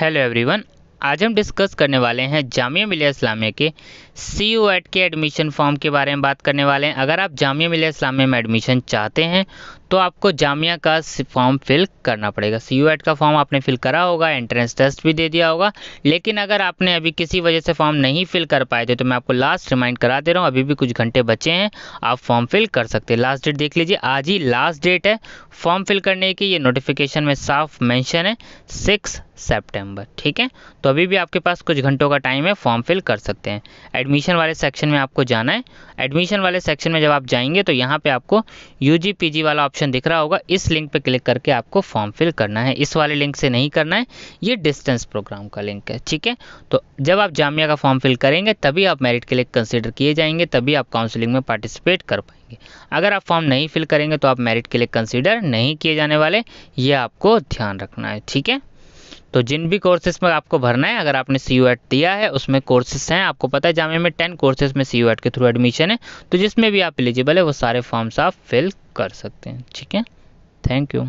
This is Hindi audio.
हेलो एवरीवन आज हम डिस्कस करने वाले हैं जामिया मिलिया इस्लामिया के सी यू एड के एडमिशन फॉर्म के बारे में बात करने वाले हैं अगर आप जामिया मिलिया इस्लामिया में एडमिशन चाहते हैं तो आपको जामिया का फॉर्म फिल करना पड़ेगा सी यू एट का फॉर्म आपने फिल करा होगा एंट्रेंस टेस्ट भी दे दिया होगा लेकिन अगर आपने अभी किसी वजह से फॉर्म नहीं फिल कर पाए थे तो मैं आपको लास्ट रिमाइंड करा दे रहा हूँ अभी भी कुछ घंटे बचे हैं आप फॉर्म फिल कर सकते हैं लास्ट डेट देख लीजिए आज ही लास्ट डेट है फॉर्म फिल करने की ये नोटिफिकेशन में साफ मैंशन है सिक्स सेप्टेम्बर ठीक है तो अभी भी आपके पास कुछ घंटों का टाइम है फॉर्म फिल कर सकते हैं एडमिशन वाले सेक्शन में आपको जाना है एडमिशन वाले सेक्शन में जब आप जाएंगे तो यहाँ पर आपको यू जी वाला ऑप्शन दिख रहा होगा इस लिंक पर क्लिक करके आपको फॉर्म फिल करना है इस वाले लिंक से नहीं करना है ये डिस्टेंस प्रोग्राम का लिंक है ठीक है तो जब आप जामिया का फॉर्म फिल करेंगे तभी आप मेरिट के लिए कंसिडर किए जाएंगे तभी आप काउंसिलिंग में पार्टिसिपेट कर पाएंगे अगर आप फॉर्म नहीं फिल करेंगे तो आप मेरिट के लिए कंसिडर नहीं किए जाने वाले ये आपको ध्यान रखना है ठीक है तो जिन भी कोर्सेज में आपको भरना है अगर आपने सी यू एट दिया है उसमें कोर्सेज हैं आपको पता है जामे में टेन कोर्सेज में सी यू के थ्रू एडमिशन है तो जिसमें भी आप एलिजिबल है वो सारे फॉर्म्स आप फिल कर सकते हैं ठीक है थैंक यू